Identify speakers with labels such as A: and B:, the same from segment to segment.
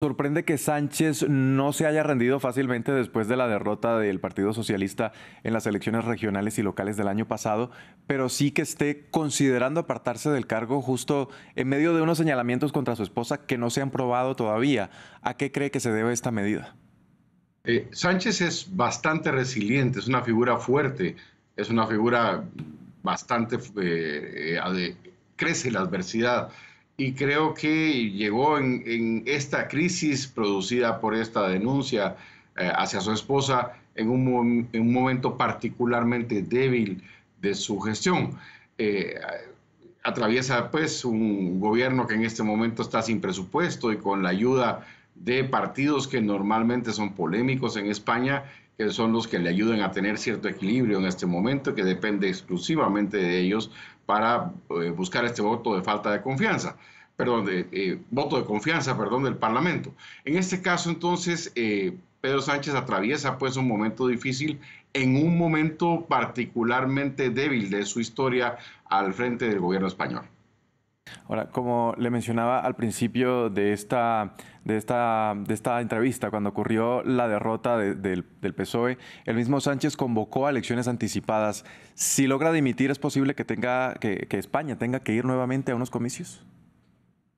A: Sorprende que Sánchez no se haya rendido fácilmente después de la derrota del Partido Socialista en las elecciones regionales y locales del año pasado, pero sí que esté considerando apartarse del cargo justo en medio de unos señalamientos contra su esposa que no se han probado todavía. ¿A qué cree que se debe esta medida?
B: Eh, Sánchez es bastante resiliente, es una figura fuerte, es una figura bastante... Eh, eh, crece la adversidad y creo que llegó en, esta crisis producida por esta denuncia eh, hacia su esposa en un, momento particularmente débil de su gestión. Eh, atraviesa pues un gobierno que en este momento está sin presupuesto y con la ayuda de partidos que normalmente son polémicos en España, que son los que le ayudan a tener cierto equilibrio en este momento, que depende exclusivamente de ellos para eh, buscar este voto de falta de confianza, perdón, de, eh, voto de confianza, perdón, del Parlamento. En este caso, entonces, eh, Pedro Sánchez atraviesa pues un momento difícil en un momento particularmente débil de su historia al frente del gobierno español.
A: Ahora, como le mencionaba al principio de esta, de esta, de esta entrevista, cuando ocurrió la derrota del PSOE, el mismo Sánchez convocó a elecciones anticipadas. Si logra dimitir, ¿es posible que, tenga, que, España tenga que ir nuevamente a unos comicios?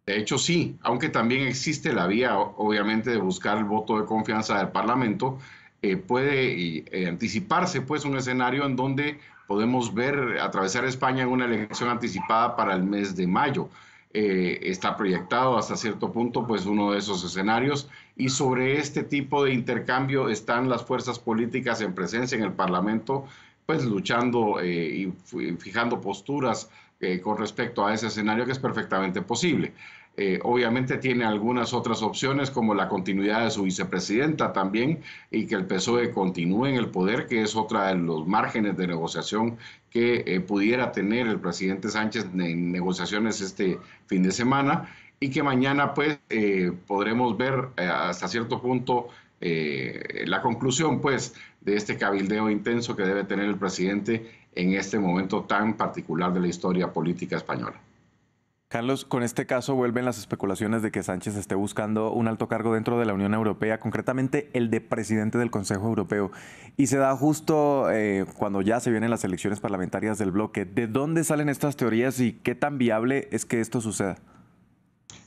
B: De hecho, sí, aunque también existe la vía, obviamente, de buscar el voto de confianza del Parlamento, eh, puede eh, anticiparse pues un escenario en donde podemos ver atravesar España en una elección anticipada para el mes de mayo. Eh, está proyectado hasta cierto punto pues uno de esos escenarios y sobre este tipo de intercambio están las fuerzas políticas en presencia en el Parlamento pues luchando eh, y fijando posturas eh, con respecto a ese escenario que es perfectamente posible. Eh, obviamente tiene algunas otras opciones como la continuidad de su vicepresidenta también y que el PSOE continúe en el poder, que es otra de los márgenes de negociación que eh, pudiera tener el presidente Sánchez en negociaciones este fin de semana y que mañana pues eh, podremos ver hasta cierto punto la conclusión pues de este cabildeo intenso que debe tener el presidente en este momento tan particular de la historia política española.
A: Carlos, con este caso vuelven las especulaciones de que Sánchez esté buscando un alto cargo dentro de la Unión Europea, concretamente el de presidente del Consejo Europeo. Y se da justo eh, cuando ya se vienen las elecciones parlamentarias del bloque. ¿De dónde salen estas teorías y qué tan viable es que esto suceda?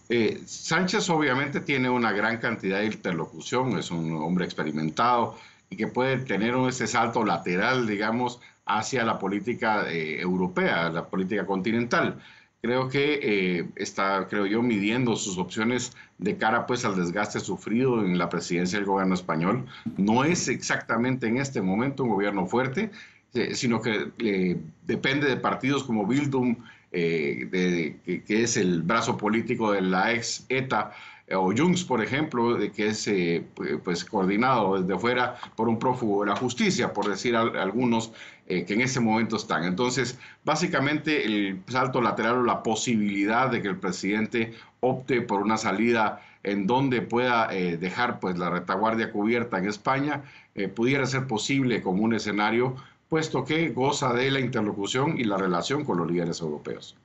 B: Eh, Sánchez obviamente tiene una gran cantidad de interlocución, es un hombre experimentado y que puede tener ese salto lateral, digamos, hacia la política eh, europea, la política continental creo que eh, está, creo yo, midiendo sus opciones de cara pues al desgaste sufrido en la presidencia del gobierno español. No es exactamente en este momento un gobierno fuerte, eh, sino que eh, depende de partidos como Bildum, que, es el brazo político de la ex ETA, eh, o Jungs, por ejemplo, que es eh, pues, coordinado desde fuera por un prófugo de la justicia, por decir algunos eh, que en ese momento están. Entonces, básicamente el salto lateral o la posibilidad de que el presidente opte por una salida en donde pueda dejar pues, la retaguardia cubierta en España, pudiera ser posible como un escenario, puesto que goza de la interlocución y la relación con los líderes europeos.